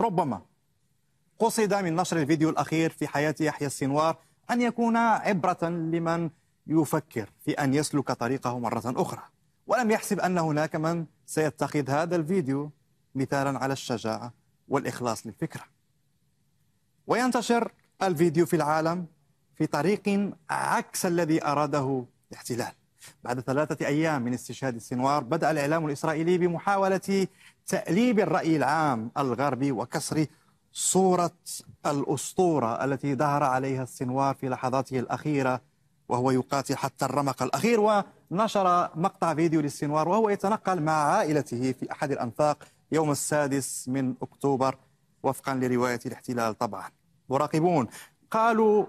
ربما قصد من نشر الفيديو الأخير في حياة يحيى السنوار أن يكون عبرة لمن يفكر في أن يسلك طريقه مرة أخرى ولم يحسب أن هناك من سيتخذ هذا الفيديو مثالا على الشجاعة والإخلاص للفكرة وينتشر الفيديو في العالم في طريق عكس الذي أراده الاحتلال بعد ثلاثة أيام من استشهاد السنوار بدأ الإعلام الإسرائيلي بمحاولة تأليب الرأي العام الغربي وكسر صورة الأسطورة التي ظهر عليها السنوار في لحظاته الأخيرة وهو يقاتل حتى الرمق الأخير ونشر مقطع فيديو للسنوار وهو يتنقل مع عائلته في أحد الأنفاق يوم السادس من أكتوبر وفقا لرواية الاحتلال طبعا مراقبون قالوا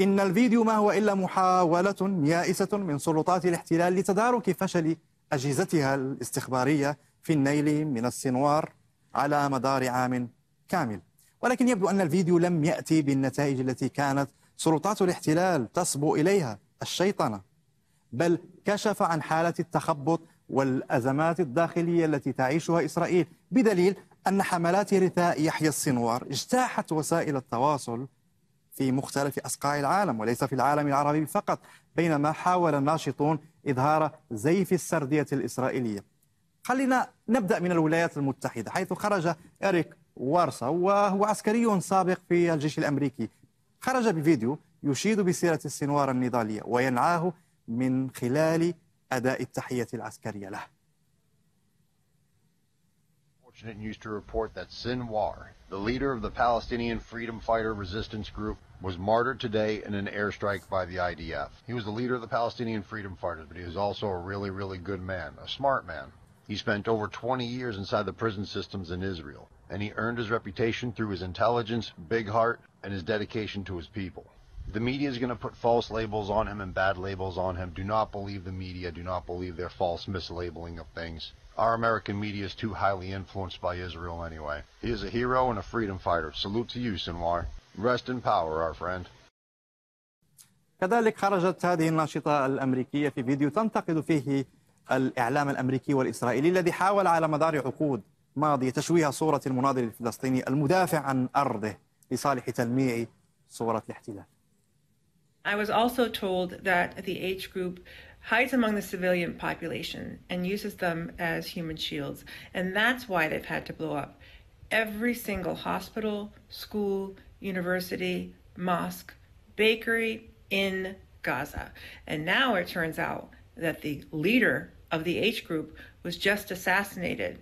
إن الفيديو ما هو إلا محاولة يائسة من سلطات الاحتلال لتدارك فشل أجهزتها الاستخبارية في النيل من السنوار على مدار عام كامل ولكن يبدو أن الفيديو لم يأتي بالنتائج التي كانت سلطات الاحتلال تصبو إليها الشيطنة بل كشف عن حالة التخبط والأزمات الداخلية التي تعيشها إسرائيل بدليل أن حملات رثاء يحيى السنوار اجتاحت وسائل التواصل في مختلف أصقاع العالم وليس في العالم العربي فقط بينما حاول الناشطون إظهار زيف السردية الإسرائيلية خلينا نبدأ من الولايات المتحدة حيث خرج إريك وارسا وهو عسكري سابق في الجيش الأمريكي خرج بفيديو يشيد بسيرة السنوار النضالية وينعاه من خلال أداء التحية العسكرية له unfortunate news to report that Sinwar, the leader of the Palestinian Freedom Fighter Resistance Group, was martyred today in an airstrike by the IDF. He was the leader of the Palestinian Freedom Fighters, but he was also a really, really good man, a smart man. He spent over 20 years inside the prison systems in Israel, and he earned his reputation through his intelligence, big heart, and his dedication to his people the media is going to put false labels on him and bad labels on him. Do not believe the media. Do not believe their false mislabeling of things. Our American media is too highly influenced by Israel anyway. He is a hero and a freedom fighter. Salute to you, Sinwar. Rest in power, our friend. كذلك خرجت هذه الناشطة الأمريكية في فيديو تنتقد فيه الإعلام الأمريكي والإسرائيلي الذي حاول على مدار عقود ماضية تشويه صورة المناضل الفلسطيني المدافع عن أرضه لصالح تلميع صورة الاحتلال I was also told that the H group hides among the civilian population and uses them as human shields, and that's why they've had to blow up every single hospital, school, university, mosque, bakery in Gaza. And now it turns out that the leader of the H group was just assassinated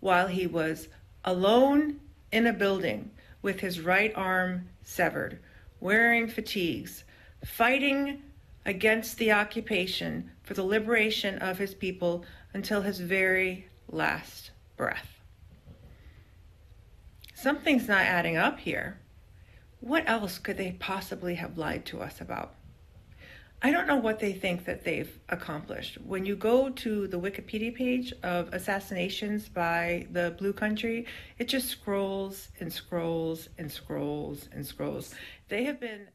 while he was alone in a building with his right arm severed, wearing fatigues, fighting against the occupation for the liberation of his people until his very last breath. Something's not adding up here. What else could they possibly have lied to us about? I don't know what they think that they've accomplished. When you go to the Wikipedia page of assassinations by the Blue Country, it just scrolls and scrolls and scrolls and scrolls. They have been.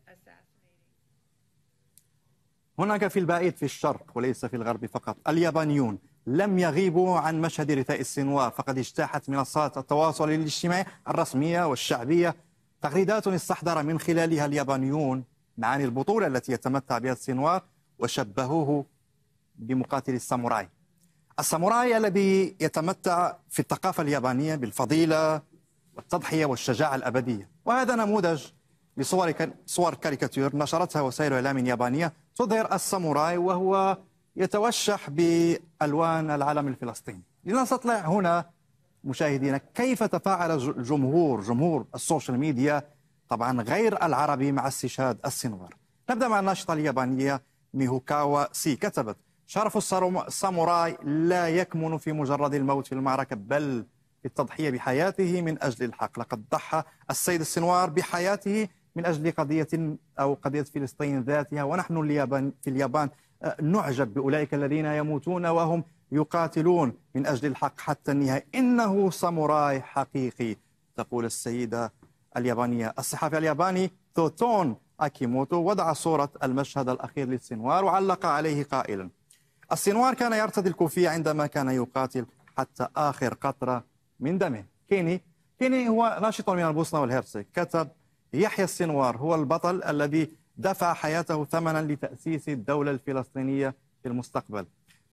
هناك في البعيد في الشرق وليس في الغرب فقط اليابانيون لم يغيبوا عن مشهد رثاء السنوار فقد اجتاحت منصات التواصل الاجتماعي الرسمية والشعبية تغريدات استحضر من خلالها اليابانيون معاني البطولة التي يتمتع بها السنوار وشبهوه بمقاتل الساموراي الساموراي الذي يتمتع في الثقافة اليابانية بالفضيلة والتضحية والشجاعة الأبدية وهذا نموذج لصور صور كاريكاتير نشرتها وسائل إعلام يابانية تظهر الساموراي وهو يتوشح بألوان العلم الفلسطيني لنستطلع هنا مشاهدينا كيف تفاعل الجمهور جمهور السوشيال ميديا طبعا غير العربي مع استشهاد السنوار نبدأ مع الناشطة اليابانية ميهوكاوا سي كتبت شرف الساموراي لا يكمن في مجرد الموت في المعركة بل في التضحية بحياته من أجل الحق لقد ضحى السيد السنوار بحياته من أجل قضية أو قضية فلسطين ذاتها ونحن اليابان في اليابان آه، نعجب بأولئك الذين يموتون وهم يقاتلون من أجل الحق حتى النهاية إنه ساموراي حقيقي تقول السيدة اليابانية الصحفي الياباني توتون أكيموتو وضع صورة المشهد الأخير للسنوار وعلق عليه قائلا السنوار كان يرتدي الكوفية عندما كان يقاتل حتى آخر قطرة من دمه كيني كيني هو ناشط من البوسنة والهرسك كتب يحيى السنوار هو البطل الذي دفع حياته ثمنا لتأسيس الدولة الفلسطينية في المستقبل